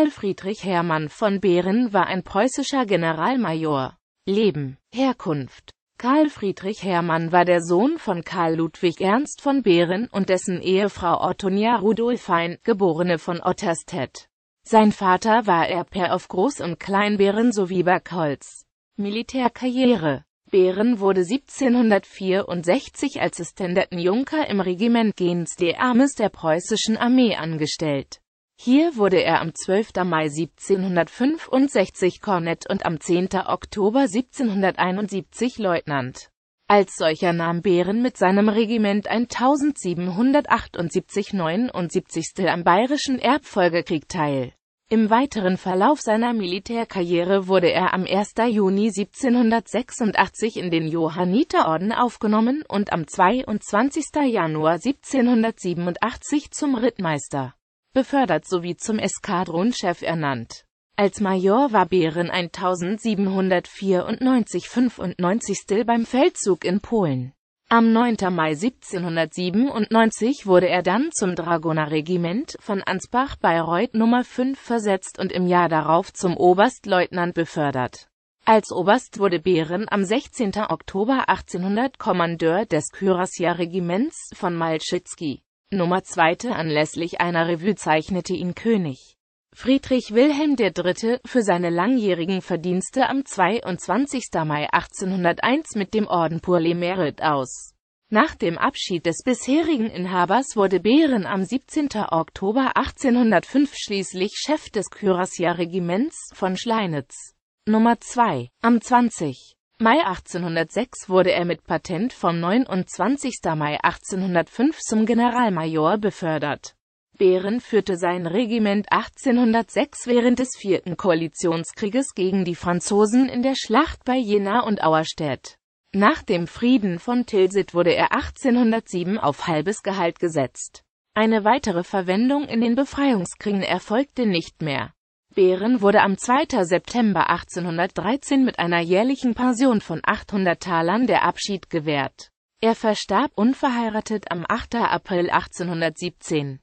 Karl Friedrich Hermann von Behren war ein preußischer Generalmajor. Leben, Herkunft Karl Friedrich Hermann war der Sohn von Karl Ludwig Ernst von Behren und dessen Ehefrau Ottonia Rudolfein, geborene von Otterstedt. Sein Vater war Erbherr auf Groß- und Kleinbeeren sowie Bergholz. Militärkarriere Behren wurde 1764 als Junker im Regiment Gens des Armes der preußischen Armee angestellt. Hier wurde er am 12. Mai 1765 Kornett und am 10. Oktober 1771 Leutnant. Als solcher nahm Bären mit seinem Regiment 1778 79. am Bayerischen Erbfolgekrieg teil. Im weiteren Verlauf seiner Militärkarriere wurde er am 1. Juni 1786 in den Johanniterorden aufgenommen und am 22. Januar 1787 zum Rittmeister befördert sowie zum Eskadronchef ernannt. Als Major war Behren 1794-95 beim Feldzug in Polen. Am 9. Mai 1797 wurde er dann zum Dragonerregiment von Ansbach Bayreuth Nummer 5 versetzt und im Jahr darauf zum Oberstleutnant befördert. Als Oberst wurde Behren am 16. Oktober 1800 Kommandeur des Kürassier-Regiments von Malschitzki. Nummer 2. Anlässlich einer Revue zeichnete ihn König Friedrich Wilhelm III. für seine langjährigen Verdienste am 22. Mai 1801 mit dem Orden pour les Mérites aus. Nach dem Abschied des bisherigen Inhabers wurde Behren am 17. Oktober 1805 schließlich Chef des Regiments von Schleinitz. Nummer 2. Am 20. Mai 1806 wurde er mit Patent vom 29. Mai 1805 zum Generalmajor befördert. Behren führte sein Regiment 1806 während des Vierten Koalitionskrieges gegen die Franzosen in der Schlacht bei Jena und Auerstedt. Nach dem Frieden von Tilsit wurde er 1807 auf halbes Gehalt gesetzt. Eine weitere Verwendung in den Befreiungskriegen erfolgte nicht mehr. Behren wurde am 2. September 1813 mit einer jährlichen Pension von 800 Talern der Abschied gewährt. Er verstarb unverheiratet am 8. April 1817.